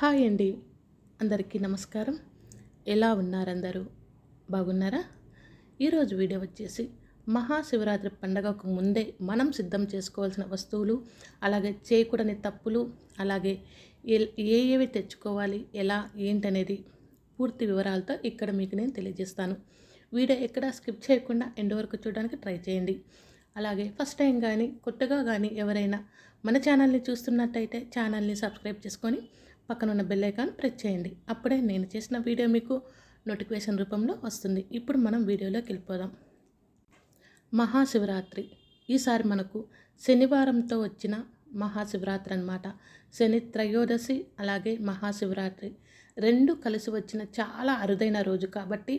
hi అండి అందరికీ నమస్కారం ఎలా ఉన్నారందరూ బాగున్నారా ఈరోజు వీడియో వచ్చేసి మహాశివరాత్రి పండగకు ముందే మనం సిద్ధం చేసుకోవాల్సిన వస్తువులు అలాగే చేయకూడని తప్పులు అలాగే ఏ ఏవి తెచ్చుకోవాలి ఎలా ఏంటనేది పూర్తి వివరాలతో ఇక్కడ మీకు నేను తెలియజేస్తాను వీడియో ఎక్కడ స్కిప్ చేయకుండా ఎండ్ వరకు చూడడానికి ట్రై చేయండి అలాగే ఫస్ట్ టైం కానీ కొత్తగా కానీ ఎవరైనా మన ఛానల్ని చూస్తున్నట్టయితే ఛానల్ని సబ్స్క్రైబ్ చేసుకొని పక్కన ఉన్న బెల్ ఐకాన్ ప్రెస్ చేయండి అప్పుడే నేను చేసిన వీడియో మీకు నోటిఫికేషన్ రూపంలో వస్తుంది ఇప్పుడు మనం వీడియోలోకి వెళ్ళిపోదాం మహాశివరాత్రి ఈసారి మనకు శనివారంతో వచ్చిన మహాశివరాత్రి అనమాట శని త్రయోదశి అలాగే మహాశివరాత్రి రెండు కలిసి వచ్చిన చాలా అరుదైన రోజు కాబట్టి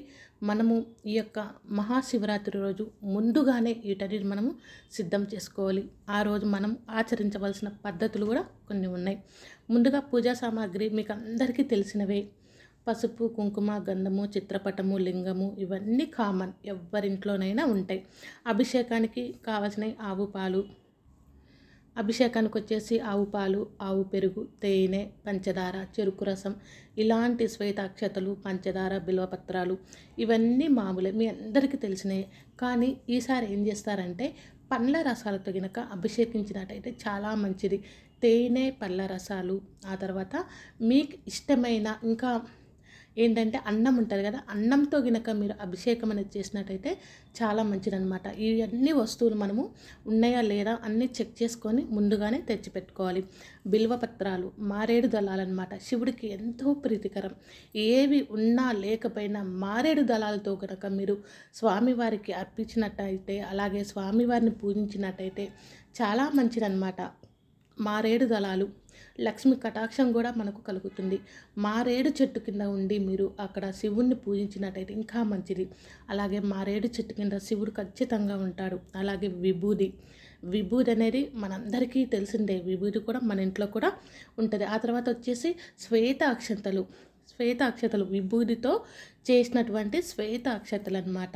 మనము ఈ యొక్క మహాశివరాత్రి రోజు ముందుగానే వీటన్నిటి మనము సిద్ధం చేసుకోవాలి ఆ రోజు మనం ఆచరించవలసిన పద్ధతులు కూడా కొన్ని ఉన్నాయి ముందుగా పూజా సామాగ్రి మీకు అందరికీ తెలిసినవే పసుపు కుంకుమ గంధము చిత్రపటము లింగము ఇవన్నీ కామన్ ఎవరింట్లోనైనా ఉంటాయి అభిషేకానికి కావలసిన ఆవు పాలు అభిషేకానికి వచ్చేసి ఆవు పాలు ఆవు పెరుగు తేనె పంచదార చెరుకు రసం ఇలాంటి శ్వేతాక్షతలు పంచదార బిల్వపత్రాలు ఇవన్నీ మామూలే మీ అందరికీ తెలిసినాయి కానీ ఈసారి ఏం చేస్తారంటే పండ్ల రసాలతో గినక అభిషేకించినట్టయితే చాలా మంచిది తేనె పళ్ళ రసాలు ఆ తర్వాత మీకు ఇష్టమైన ఇంకా ఏంటంటే అన్నం ఉంటుంది కదా అన్నంతో గినక మీరు అభిషేకం అనేది చేసినట్టయితే చాలా మంచిదనమాట ఇవన్నీ వస్తువులు మనము ఉన్నాయా లేదా అన్నీ చెక్ చేసుకొని ముందుగానే తెచ్చిపెట్టుకోవాలి బిల్వపత్రాలు మారేడు దళాలన్నమాట శివుడికి ఎంతో ప్రీతికరం ఏవి ఉన్నా లేకపోయినా మారేడు దళాలతో కనుక మీరు స్వామివారికి అర్పించినట్టయితే అలాగే స్వామివారిని పూజించినట్టయితే చాలా మంచిదన్నమాట మారేడు దళాలు లక్ష్మి కటాక్షం కూడా మనకు కలుగుతుంది మారేడు చెట్టు కింద ఉండి మీరు అక్కడ శివుణ్ణి పూజించినట్టయితే ఇంకా మంచిది అలాగే మారేడు చెట్టు కింద శివుడు ఖచ్చితంగా ఉంటాడు అలాగే విభూది విభూది అనేది మనందరికీ తెలిసిందే విభూది కూడా మన ఇంట్లో కూడా ఉంటుంది ఆ తర్వాత వచ్చేసి శ్వేత అక్షంతలు శ్వేతాక్షతలు విభూదితో విభూతితో చేసినటువంటి శ్వేతాక్షతలు అనమాట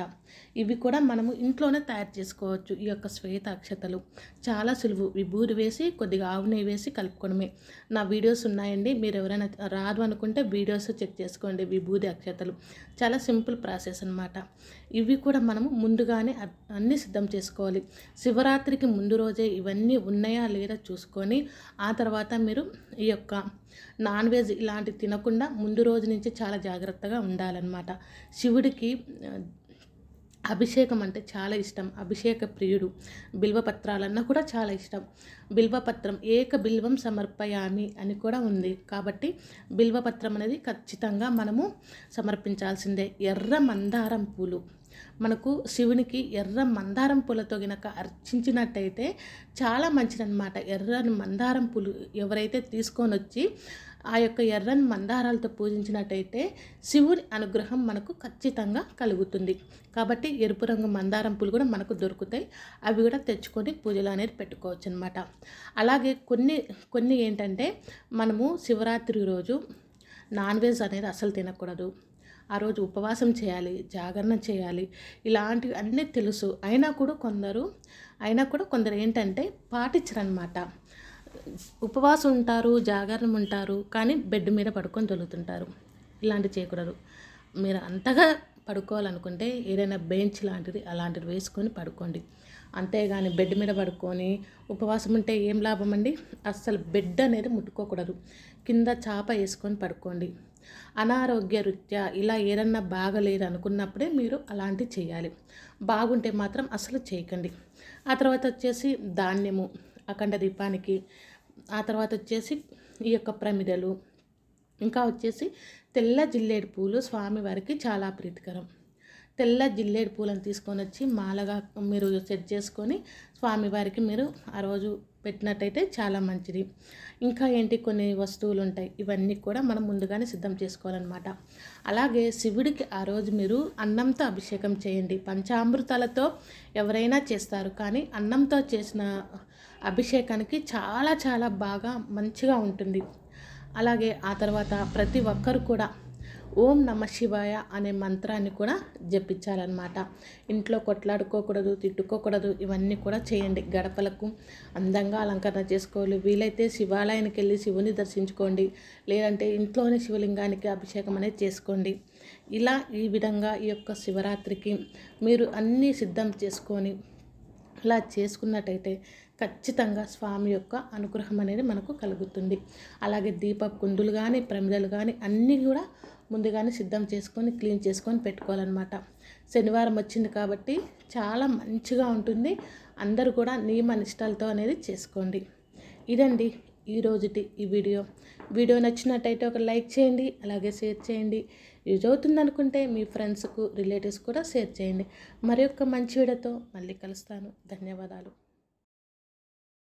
ఇవి కూడా మనము ఇంట్లోనే తయారు చేసుకోవచ్చు ఈ యొక్క శ్వేతాక్షతలు చాలా సులువు విభూది వేసి కొద్దిగా ఆవు నెయ్యి వేసి కలుపుకోవడమే నా వీడియోస్ ఉన్నాయండి మీరు ఎవరైనా రాదు అనుకుంటే వీడియోస్ చెక్ చేసుకోండి విభూతి అక్షతలు చాలా సింపుల్ ప్రాసెస్ అనమాట ఇవి కూడా మనము ముందుగానే అన్నీ సిద్ధం చేసుకోవాలి శివరాత్రికి ముందు రోజే ఇవన్నీ ఉన్నాయా లేదా చూసుకొని ఆ తర్వాత మీరు ఈ యొక్క నాన్ వెజ్ ఇలాంటివి తినకుండా ముందు రోజు నుంచి చాలా జాగ్రత్తగా ఉండాలన్నమాట శివుడికి అభిషేకం అంటే చాలా ఇష్టం అభిషేక ప్రియుడు బిల్వపత్రాలన్నా కూడా చాలా ఇష్టం బిల్వపత్రం ఏక బిల్వం సమర్పయామి అని కూడా ఉంది కాబట్టి బిల్వపత్రం అనేది ఖచ్చితంగా మనము సమర్పించాల్సిందే ఎర్ర మందారం పూలు మనకు శివునికి ఎర్ర మందారం పూలతో గినక అర్చించినట్టయితే చాలా మంచిదన్నమాట ఎర్రని మందారం పూలు ఎవరైతే తీసుకొని వచ్చి ఆ యొక్క ఎర్రని మందారాలతో పూజించినట్టయితే శివుని అనుగ్రహం మనకు ఖచ్చితంగా కలుగుతుంది కాబట్టి ఎరుపు రంగు మందారం పూలు కూడా మనకు దొరుకుతాయి అవి కూడా తెచ్చుకొని పూజలు అనేది పెట్టుకోవచ్చు అనమాట అలాగే కొన్ని కొన్ని ఏంటంటే మనము శివరాత్రి రోజు నాన్ వెజ్ అనేది అసలు తినకూడదు ఆ రోజు ఉపవాసం చేయాలి జాగరణ చేయాలి ఇలాంటివి అన్నీ తెలుసు అయినా కూడా కొందరు అయినా కూడా కొందరు ఏంటంటే పాటించరనమాట ఉపవాసం ఉంటారు జాగరణ ఉంటారు కానీ బెడ్ మీద పడుకొని దొలుతుంటారు ఇలాంటి చేయకూడదు మీరు అంతగా పడుకోవాలనుకుంటే ఏదైనా బెంచ్ లాంటిది అలాంటిది వేసుకొని పడుకోండి అంతేగాని బెడ్ మీద పడుకొని ఉపవాసం ఉంటే ఏం లాభం అండి అస్సలు బెడ్ అనేది ముట్టుకోకూడదు కింద చాప వేసుకొని పడుకోండి అనారోగ్య రీత్యా ఇలా ఏదన్నా బాగలేదు అనుకున్నప్పుడే మీరు అలాంటి చేయాలి బాగుంటే మాత్రం అసలు చేయకండి ఆ తర్వాత వచ్చేసి ధాన్యము అఖండ దీపానికి ఆ తర్వాత వచ్చేసి ఈ యొక్క ప్రమిదలు ఇంకా వచ్చేసి తెల్ల జిల్లేడు పూలు స్వామివారికి చాలా ప్రీతికరం తెల్ల జిల్లేడు పూలను తీసుకొని వచ్చి మాలగా మీరు సెట్ చేసుకొని స్వామివారికి మీరు ఆ రోజు పెట్టినట్టయితే చాలా మంచిది ఇంకా ఏంటి కొన్ని వస్తువులు ఉంటాయి ఇవన్నీ కూడా మనం ముందుగానే సిద్ధం చేసుకోవాలన్నమాట అలాగే శివుడికి ఆ రోజు మీరు అన్నంతో అభిషేకం చేయండి పంచామృతాలతో ఎవరైనా చేస్తారు కానీ అన్నంతో చేసిన అభిషేకానికి చాలా చాలా బాగా మంచిగా ఉంటుంది అలాగే ఆ తర్వాత ప్రతి ఒక్కరు కూడా ఓం నమ శివాయ అనే మంత్రాన్ని కూడా జపించాలన్నమాట ఇంట్లో కొట్లాడుకోకూడదు తిట్టుకోకూడదు ఇవన్నీ కూడా చేయండి గడపలకు అందంగా అలంకరణ చేసుకోవాలి వీలైతే శివాలయానికి వెళ్ళి శివుని దర్శించుకోండి లేదంటే ఇంట్లోనే శివలింగానికి అభిషేకం అనేది చేసుకోండి ఇలా ఈ విధంగా ఈ యొక్క శివరాత్రికి మీరు అన్నీ సిద్ధం చేసుకొని ఇలా చేసుకున్నట్టయితే ఖచ్చితంగా స్వామి యొక్క అనుగ్రహం అనేది మనకు కలుగుతుంది అలాగే దీప కుందులు కానీ ప్రమిదలు కానీ అన్నీ కూడా ముందుగానే సిద్ధం చేసుకొని క్లీన్ చేసుకొని పెట్టుకోవాలన్నమాట శనివారం వచ్చింది కాబట్టి చాలా మంచిగా ఉంటుంది అందరూ కూడా నియమ నిష్టాలతో అనేది చేసుకోండి ఇదండి ఈరోజుటి ఈ వీడియో వీడియో నచ్చినట్టయితే ఒక లైక్ చేయండి అలాగే షేర్ చేయండి యూజ్ అవుతుంది అనుకుంటే మీ ఫ్రెండ్స్కు రిలేటివ్స్ కూడా షేర్ చేయండి మరి మంచి వీడియోతో మళ్ళీ కలుస్తాను ధన్యవాదాలు